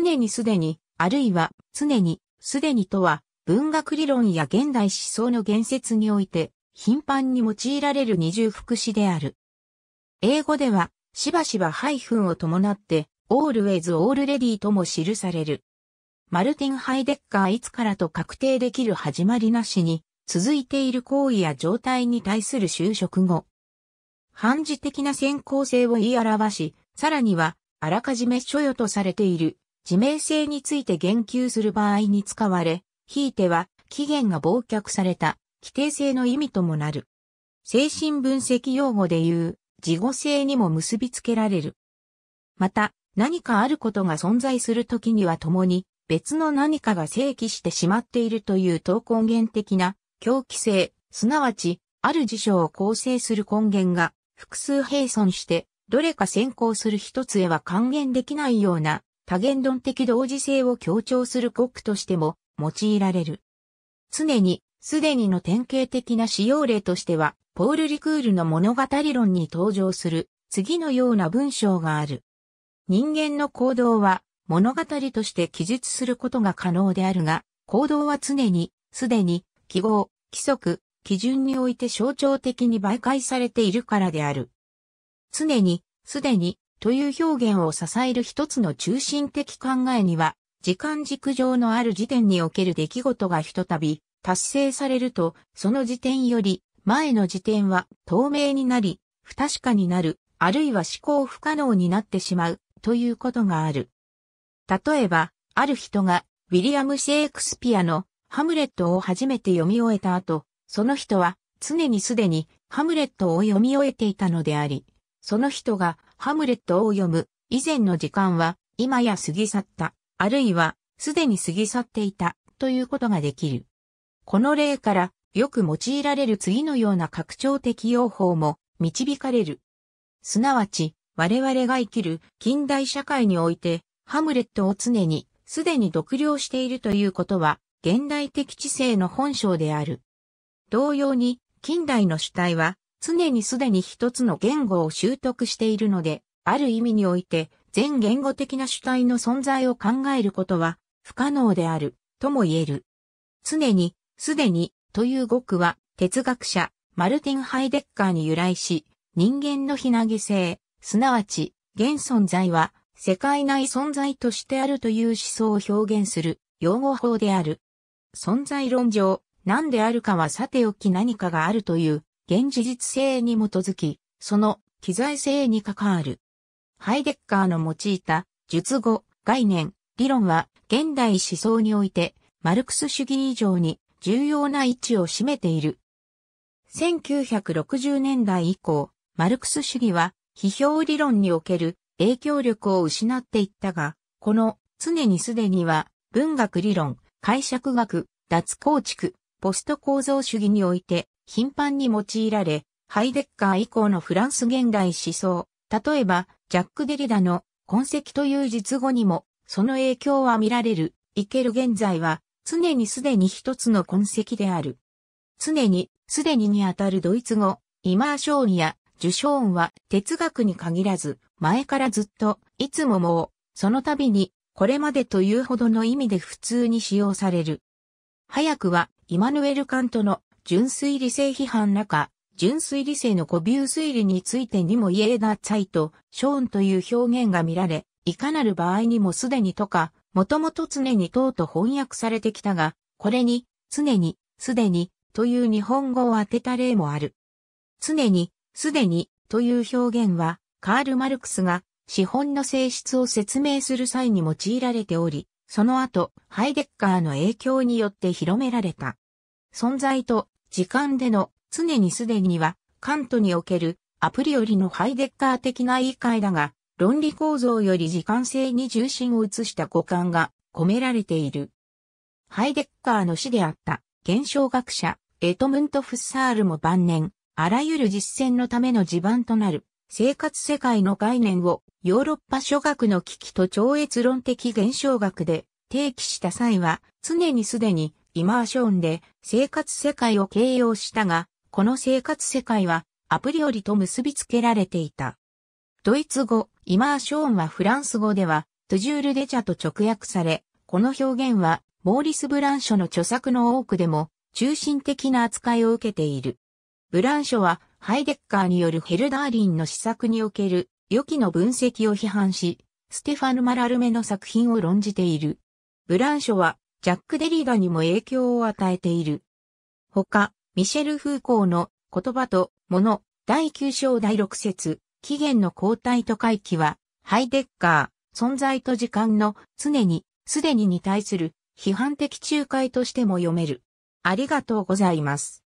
常にすでに、あるいは常にすでにとは、文学理論や現代思想の言説において、頻繁に用いられる二重副詞である。英語では、しばしばハイフンを伴って、always already とも記される。マルティン・ハイデッカーいつからと確定できる始まりなしに、続いている行為や状態に対する就職後。反事的な先行性を言い表し、さらには、あらかじめ所与とされている自明性について言及する場合に使われ、ひいては期限が忘却された規定性の意味ともなる。精神分析用語で言う自己性にも結びつけられる。また、何かあることが存在するときには共に別の何かが正規してしまっているという等根源的な狂気性、すなわち、ある事象を構成する根源が複数並存して、どれか先行する一つへは還元できないような多言論的同時性を強調する国としても用いられる。常に、すでにの典型的な使用例としては、ポール・リクールの物語論に登場する、次のような文章がある。人間の行動は、物語として記述することが可能であるが、行動は常に、すでに、記号、規則、基準において象徴的に媒介されているからである。常に、すでに、という表現を支える一つの中心的考えには、時間軸上のある時点における出来事がひとたび達成されると、その時点より前の時点は透明になり、不確かになる、あるいは思考不可能になってしまうということがある。例えば、ある人がウィリアム・シェイクスピアのハムレットを初めて読み終えた後、その人は常にすでにハムレットを読み終えていたのであり、その人がハムレットを読む、以前の時間は、今や過ぎ去った、あるいは、すでに過ぎ去っていた、ということができる。この例から、よく用いられる次のような拡張的用法も、導かれる。すなわち、我々が生きる近代社会において、ハムレットを常に、すでに独了しているということは、現代的知性の本性である。同様に、近代の主体は、常にすでに一つの言語を習得しているので、ある意味において、全言語的な主体の存在を考えることは不可能である、とも言える。常に、すでに、という語句は、哲学者、マルティン・ハイデッカーに由来し、人間のひなげ性、すなわち、現存在は、世界内存在としてあるという思想を表現する、用語法である。存在論上、何であるかはさておき何かがあるという現事実性に基づき、その機材性に関わる。ハイデッカーの用いた術語、概念、理論は現代思想においてマルクス主義以上に重要な位置を占めている。1960年代以降、マルクス主義は批評理論における影響力を失っていったが、この常にすでには文学理論、解釈学、脱構築、ポスト構造主義において頻繁に用いられ、ハイデッカー以降のフランス現代思想、例えば、ジャック・デリダの痕跡という術語にも、その影響は見られる、いける現在は、常にすでに一つの痕跡である。常に、すでににあたるドイツ語、イマーショーンや、受賞音は哲学に限らず、前からずっと、いつももう、その度に、これまでというほどの意味で普通に使用される。早くは、イマヌエル・カントの純粋理性批判中、純粋理性の古ビュー推理についてにもイエーダーツァイト、ショーンという表現が見られ、いかなる場合にもすでにとか、もともと常にとうと翻訳されてきたが、これに、常に、すでに、という日本語を当てた例もある。常に、すでに、という表現は、カール・マルクスが、資本の性質を説明する際に用いられており、その後、ハイデッカーの影響によって広められた。存在と時間での常にすでにはカントにおけるアプリよりのハイデッカー的な言い換えだが、論理構造より時間性に重心を移した互感が込められている。ハイデッカーの死であった現象学者エトムント・フッサールも晩年、あらゆる実践のための地盤となる生活世界の概念をヨーロッパ諸学の危機と超越論的現象学で提起した際は常にすでにイマーションで生活世界を形容したが、この生活世界はアプリオリと結びつけられていた。ドイツ語、イマーションはフランス語では、トゥジュール・デチャと直訳され、この表現は、モーリス・ブランショの著作の多くでも、中心的な扱いを受けている。ブランショは、ハイデッカーによるヘルダーリンの施策における、予期の分析を批判し、ステファヌ・マラルメの作品を論じている。ブランショは、ジャック・デリダにも影響を与えている。他、ミシェル・フーコーの言葉と物、第9章第6節、期限の交代と回帰は、ハイデッカー、存在と時間の常に、すでにに対する批判的仲介としても読める。ありがとうございます。